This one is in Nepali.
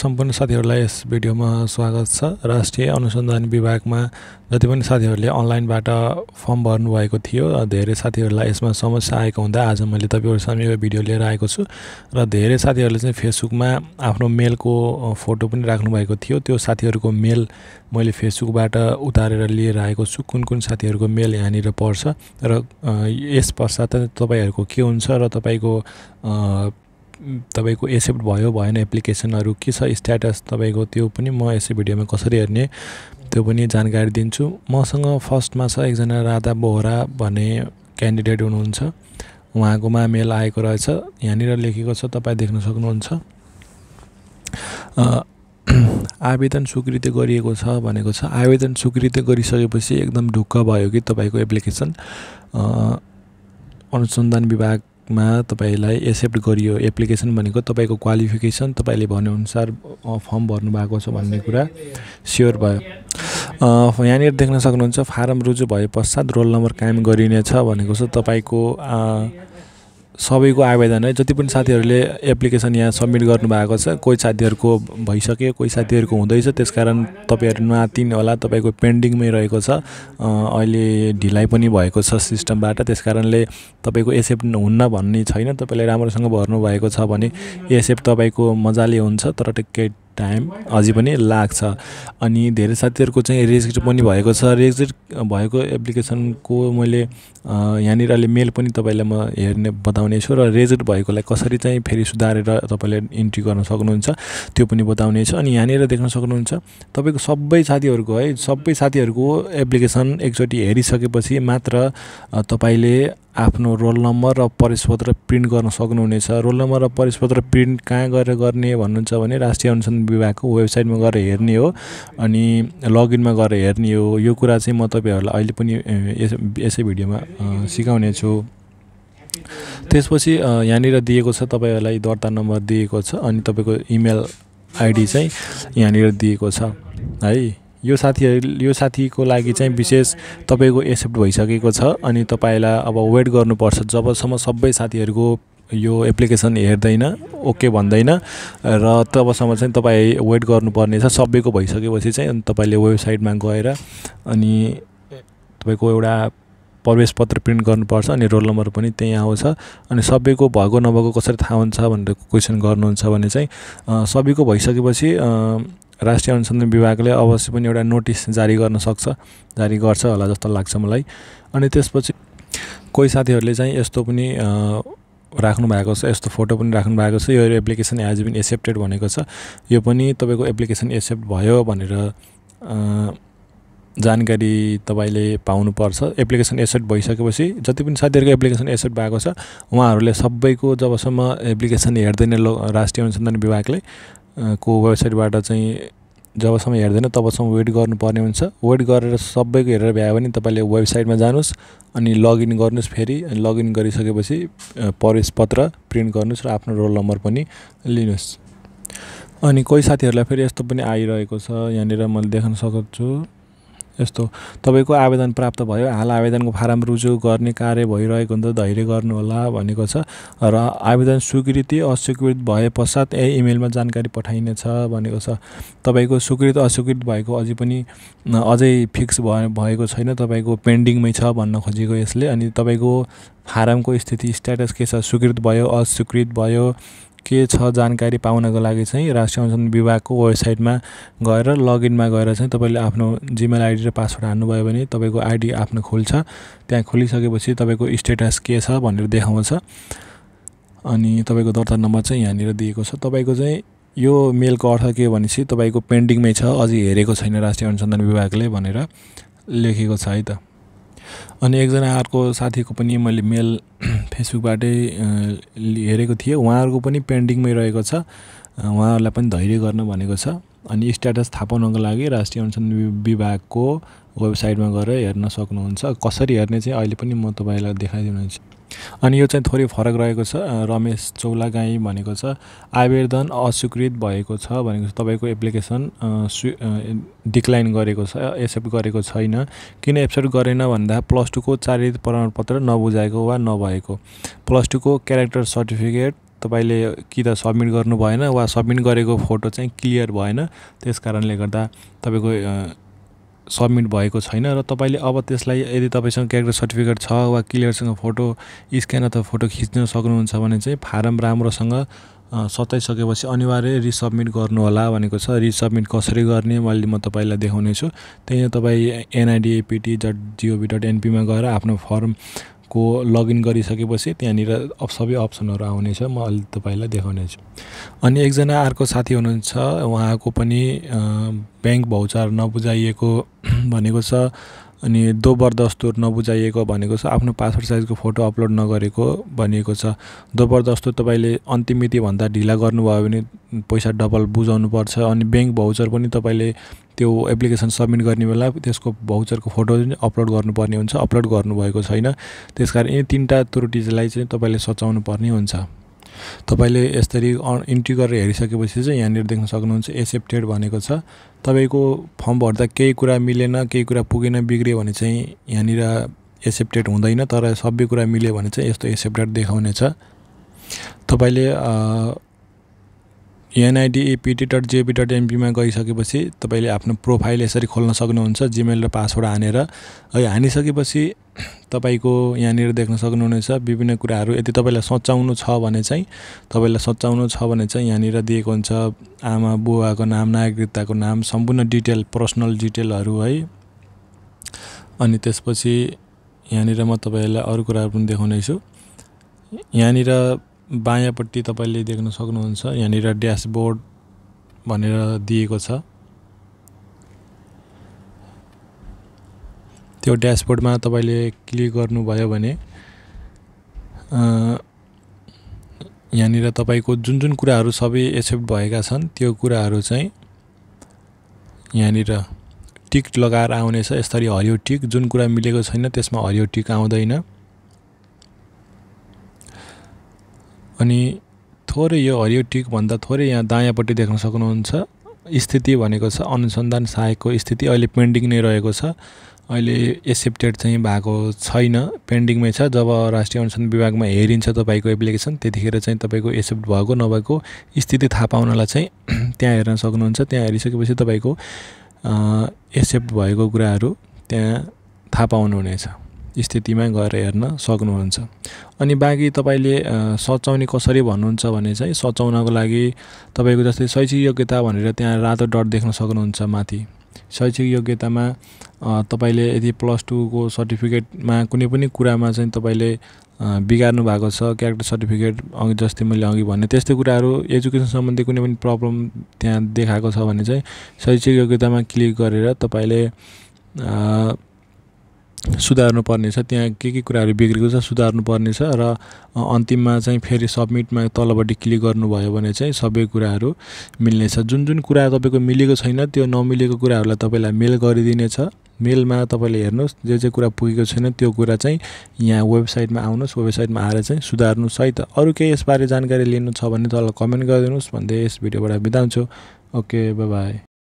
सम्पूर्ण साथीहरूलाई यस भिडियोमा स्वागत छ राष्ट्रिय अनुसन्धान विभागमा जति पनि साथीहरूले अनलाइनबाट फर्म भर्नुभएको थियो धेरै साथीहरूलाई यसमा समस्या आएको हुँदा आज मैले तपाईँहरू यो भिडियो लिएर आएको छु र धेरै साथीहरूले चाहिँ फेसबुकमा आफ्नो मेलको फोटो पनि राख्नुभएको थियो त्यो साथीहरूको मेल मैले फेसबुकबाट उतारेर लिएर आएको छु कुन कुन साथीहरूको मेल यहाँनिर पर्छ र यस पश्चात तपाईँहरूको के हुन्छ र तपाईँको तपाईँको एक्सेप्ट भयो भएन एप्लिकेसनहरू के छ स्ट्याटस तपाईँको त्यो पनि म यसै भिडियोमा कसरी हेर्ने त्यो पनि जानकारी दिन्छु मसँग फर्स्टमा छ एकजना राधा बोहरा भन्ने क्यान्डिडेट हुनुहुन्छ उहाँकोमा मेल आएको रहेछ यहाँनिर लेखेको छ तपाईँ देख्न सक्नुहुन्छ आवेदन स्वीकृत गरिएको छ भनेको छ आवेदन स्वीकृत गरिसकेपछि एकदम ढुक्क भयो कि तपाईँको एप्लिकेसन अनुसन्धान विभाग प्रोजेक्टमा तपाईँलाई एक्सेप्ट गरियो एप्लिकेसन भनेको तपाईँको क्वालिफिकेसन तपाईँले भनेअनुसार फर्म भर्नुभएको छ भन्ने कुरा स्योर भयो यहाँनिर देख्न सक्नुहुन्छ फारम रुजु भए पश्चात रोल नम्बर कायम गरिनेछ भनेको छ तपाईँको सबैको आवेदन है जति पनि साथीहरूले एप्लिकेसन यहाँ सब्मिट गर्नुभएको छ कोही साथीहरूको भइसक्यो कोही साथीहरूको हुँदैछ त्यसकारण तपाईँहरू नआतिनु होला तपाईँको पेन्डिङमै रहेको छ अहिले ढिलाइ पनि भएको छ सिस्टमबाट त्यस कारणले तपाईँको एसेप्ट हुन्न भन्ने छैन तपाईँले राम्रोसँग भर्नुभएको छ भने एसेप्ट तपाईँको मजाले हुन्छ तर टिकट टाइम अझै पनि लाग्छ अनि धेरै साथीहरूको चाहिँ रेजिस्टर पनि भएको छ रेजिस्टर भएको एप्लिकेसनको मैले यहाँनिर अहिले मेल पनि तपाईँलाई म हेर्ने बताउने छु र रेजिस्टर भएकोलाई कसरी चाहिँ फेरि सुधारेर तपाईँले इन्ट्री गर्न सक्नुहुन्छ त्यो पनि बताउने छु अनि यहाँनिर देख्न सक्नुहुन्छ तपाईँको सबै साथीहरूको है सबै साथीहरूको एप्लिकेसन एकचोटि हेरिसकेपछि मात्र तपाईँले आफ्नो रोल नम्बर र परिपत्र प्रिन्ट गर्न सक्नुहुनेछ रोल नम्बर र परिपत्र प्रिन्ट कहाँ गएर गर्ने भन्नुहुन्छ भने राष्ट्रिय अनुसन्धान विभागको वेबसाइटमा गएर हेर्ने हो अनि लगइनमा गएर हेर्ने हो यो कुरा चाहिँ म तपाईँहरूलाई अहिले पनि यस यसै भिडियोमा सिकाउने छु त्यसपछि यहाँनिर दिएको छ तपाईँहरूलाई दर्ता नम्बर दिएको छ अनि तपाईँको इमेल आइडी चाहिँ यहाँनिर दिएको छ है यो साथीहरू यो साथीको लागि चाहिँ विशेष तपाईँको एक्सेप्ट भइसकेको छ अनि तपाईँलाई अब वेट गर्नुपर्छ जबसम्म सबै साथीहरूको यो एप्लिकेसन हेर्दैन ओके भन्दैन र तबसम्म चाहिँ तपाईँ वेट गर्नुपर्ने छ सबैको भइसकेपछि चाहिँ अनि तपाईँले वेबसाइटमा गएर अनि तपाईँको एउटा प्रवेश पत्र प्रिन्ट गर्नुपर्छ अनि रोल नम्बर पनि त्यहीँ आउँछ अनि सबैको भएको नभएको कसरी थाहा हुन्छ भनेर क्वेसन गर्नुहुन्छ भने चाहिँ सबैको भइसकेपछि राष्ट्रिय अनुसन्धान विभागले अवश्य पनि एउटा नोटिस जारी गर्न सक्छ जारी गर्छ होला जस्तो लाग्छ मलाई अनि त्यसपछि कोही साथीहरूले चाहिँ यस्तो पनि राख्नु भएको छ यस्तो फोटो पनि राख्नु भएको छ यो एप्लिकेसन एज बिन एक्सेप्टेड भनेको छ यो पनि तपाईँको एप्लिकेसन एक्सेप्ट भयो भनेर जानकारी तपाईँले पाउनुपर्छ एप्लिकेसन एक्सेप्ट भइसकेपछि जति पनि साथीहरूको एप्लिकेसन एक्सेप्ट भएको छ उहाँहरूले सबैको जबसम्म एप्लिकेसन हेर्दैन लो राष्ट्रिय अनुसन्धान विभागले को वेबसाइटबाट चाहिँ जबसम्म हेर्दैन तबसम्म वेट गर्नुपर्ने हुन्छ वेट गरेर सबैको हेरेर भ्यायो भने तपाईँले वेबसाइटमा जानुहोस् अनि लगइन गर्नुहोस् फेरि अनि लगइन गरिसकेपछि पत्र प्रिन्ट गर्नुहोस् र आफ्नो रोल नम्बर पनि लिनुहोस् अनि कोही साथीहरूलाई फेरि यस्तो पनि आइरहेको छ यहाँनिर मैले देख्न सक्छु यस्तो तपाईँको आवेदन प्राप्त भयो हाल आवेदनको फारम रुजु गर्ने कार्य भइरहेको हुन्छ धैर्य गर्नुहोला भनेको छ र आवेदन स्वीकृति अस्वीकृत भए पश्चात ए इमेलमा जानकारी पठाइनेछ भनेको छ तपाईँको स्वीकृत अस्वीकृत भएको अझै पनि अझै फिक्स भएको छैन तपाईँको पेन्डिङमै छ भन्न खोजेको यसले अनि तपाईँको फारमको स्थिति स्ट्याटस के छ स्वीकृत भयो अस्वीकृत भयो के छ जानकारी पाउनको लागि चाहिँ राष्ट्रिय अनुसन्धान विभागको वेबसाइटमा गएर लगइनमा गएर चाहिँ तपाईँले आफ्नो जिमेल आइडी र पासवर्ड हान्नुभयो भने तपाईँको आइडी आफ्नो खोल्छ त्यहाँ खोलिसकेपछि तपाईँको स्टेटस के छ भनेर देखाउँछ अनि तपाईँको दर्ता नम्बर चाहिँ यहाँनिर दिएको छ तपाईँको चाहिँ यो मेलको अर्थ के हो भनेपछि तपाईँको पेन्डिङमै छ अझै हेरेको छैन राष्ट्रिय अनुसन्धान विभागले भनेर लेखेको छ है त अनि एकजना अर्को साथीको पनि मैले मेल फेसबुकबाटै हेरेको थिएँ उहाँहरूको पनि पेन्डिङमै रहेको छ उहाँहरूलाई पनि धैर्य गर्न भनेको छ अनि स्ट्याटस थाहा पाउनको लागि राष्ट्रिय अनुसन्धान विभागको वेबसाइटमा गएर हेर्न सक्नुहुन्छ कसरी हेर्ने चाहिँ अहिले पनि म तपाईँलाई देखाइदिनुहुन्छ अनि यो चाहिँ थोरै फरक रहेको छ रमेश चौलागाई भनेको छ आवेदन अस्वीकृत भएको छ भनेको छ तपाईँको एप्लिकेसन स्वी डिक्लाइन गरेको छ एक्सेप्ट गरेको छैन किन एक्सेप्ट गरेन भन्दा प्लस टूको चारित प्रमाणपत्र नबुझाएको वा नभएको प्लस टूको क्यारेक्टर सर्टिफिकेट तपाईँले कि त सब्मिट गर्नु भएन वा सब्मिट गरेको फोटो चाहिँ क्लियर भएन त्यस कारणले गर्दा तपाईँको सब्मिट भएको छैन र तपाईँले अब त्यसलाई यदि तपाईँसँग क्यारेक्टर सर्टिफिकेट छ वा क्लियरसँग फोटो स्क्यान अथवा फोटो खिच्न सक्नुहुन्छ भने चाहिँ फारम राम्रोसँग सताइसकेपछि अनिवार्य रिसब्मिट गर्नुहोला भनेको छ रिसब्मिट कसरी गर्ने मैले म तपाईँलाई देखाउने छु त्यही तपाईँ एनआइडिएपिटी डट जिओभी डट एनपीमा गएर आफ्नो फर्म को लगइन गरिसकेपछि त्यहाँनिर अब सबै अप्सनहरू आउनेछ म अहिले तपाईँलाई देखाउनेछु अनि एकजना अर्को साथी हुनुहुन्छ उहाँको पनि ब्याङ्क भौचार नबुझाइएको भनेको छ अनि दोबर दस्तुर नबुझाइएको भनेको छ आफ्नो पासपोर्ट साइजको फोटो अपलोड नगरेको भनिएको छ दोबर दस्तुर तपाईँले अन्तिम मितिभन्दा ढिला गर्नुभयो भने पैसा डबल बुझाउनुपर्छ अनि ब्याङ्क भाउचर पनि तपाईँले त्यो एप्लिकेसन सब्मिट गर्ने बेला त्यसको भाउचरको फोटो चाहिँ अपलोड गर्नुपर्ने हुन्छ अपलोड गर्नुभएको छैन त्यस कारण यी तिनवटा त्रुटिलाई चाहिँ तपाईँले सचाउनु पर्ने हुन्छ तपाईँले यसरी इन्ट्री गरेर हेरिसकेपछि चाहिँ यहाँनिर देख्न सक्नुहुन्छ एक्सेप्टेड भनेको छ तपाईँको फर्म भर्दा केही कुरा मिलेन केही कुरा पुगेन बिग्रियो भने चाहिँ यहाँनिर एक्सेप्टेड हुँदैन तर सबै कुरा मिल्यो भने चाहिँ यस्तो एक्सेप्टेड देखाउनेछ तपाईँले एनआइडिएपिटी डट जेपी डट एमपीमा गइसकेपछि तपाईँले आफ्नो प्रोफाइल यसरी खोल्न सक्नुहुन्छ जिमेल र पासवर्ड हानेर है हानिसकेपछि तपाईँको यहाँनिर देख्न सक्नुहुनेछ विभिन्न कुराहरू यदि तपाईँलाई सचाउनु छ भने चाहिँ तपाईँलाई सचाउनु छ भने चाहिँ यहाँनिर दिएको हुन्छ आमा बुवाको नाम नागरिकताको नाम सम्पूर्ण डिटेल पर्सनल डिटेलहरू है अनि त्यसपछि यहाँनिर म तपाईँहरूलाई अरू कुराहरू पनि देखाउनेछु यहाँनिर बायाँपट्टि तपाईँले देख्न सक्नुहुन्छ यहाँनिर ड्यासबोर्ड भनेर दिएको छ त्यो ड्यासबोर्डमा तपाईँले क्लिक गर्नुभयो भने यहाँनिर तपाईँको जुन जुन कुराहरू सबै एक्सेप्ट भएका छन् त्यो कुराहरू चाहिँ यहाँनिर टिक लगाएर आउनेछ यसरी हरियो टिक जुन कुरा मिलेको छैन त्यसमा हरियो टिक आउँदैन अनि थोरै यो हरियो टिकभन्दा थोरै यहाँ दायाँपट्टि देख्न सक्नुहुन्छ स्थिति भनेको छ अनुसन्धान सहायकको स्थिति अहिले पेन्डिङ नै रहेको छ अहिले एक्सेप्टेड चाहिँ भएको छैन पेन्डिङमै छ जब राष्ट्रिय अनुसन्धान विभागमा हेरिन्छ तपाईँको एप्लिकेसन त्यतिखेर चाहिँ तपाईँको एक्सेप्ट भएको नभएको स्थिति थाहा पाउनलाई चाहिँ त्यहाँ हेर्न सक्नुहुन्छ त्यहाँ हेरिसकेपछि तपाईँको एक्सेप्ट भएको कुराहरू त्यहाँ थाहा पाउनुहुनेछ स्थितिमा गएर हेर्न सक्नुहुन्छ अनि बाँकी तपाईँले सचाउने कसरी भन्नुहुन्छ भने चाहिँ सचाउनको लागि तपाईँको जस्तै शैक्षिक योग्यता भनेर त्यहाँ रातो डट देख्न सक्नुहुन्छ माथि शैक्षिक योग्यतामा तपाईँले यदि प्लस टूको सर्टिफिकेटमा कुनै पनि कुरामा चाहिँ तपाईँले बिगार्नु भएको छ क्यारेक्टर सर्टिफिकेट अघि जस्तै मैले अघि भने त्यस्तै कुराहरू एजुकेसन सम्बन्धी कुनै पनि प्रब्लम त्यहाँ देखाएको छ भने चाहिँ शैक्षिक योग्यतामा क्लिक गरेर तपाईँले सुधार्नु पर्नेछ त्यहाँ के के कुराहरू बिग्रेको छ सुधार्नु पर्नेछ र अन्तिममा चाहिँ फेरि सब्मिटमा तलपट्टि क्लिक गर्नुभयो भने चाहिँ सबै कुराहरू मिल्नेछ जुन जुन कुरा तपाईँको मिलेको छैन त्यो नमिलेको कुराहरूलाई तपाईँलाई मेल गरिदिनेछ मेलमा तपाईँले हेर्नुहोस् जे जे कुरा पुगेको छैन त्यो कुरा चाहिँ यहाँ वेबसाइटमा आउनुहोस् वेबसाइटमा आएर चाहिँ सुधार्नुहोस् है त अरू केही यसबारे जानकारी लिनु छ भने तल कमेन्ट गरिदिनुहोस् भन्दै यस भिडियोबाट बिताउँछु ओके बाई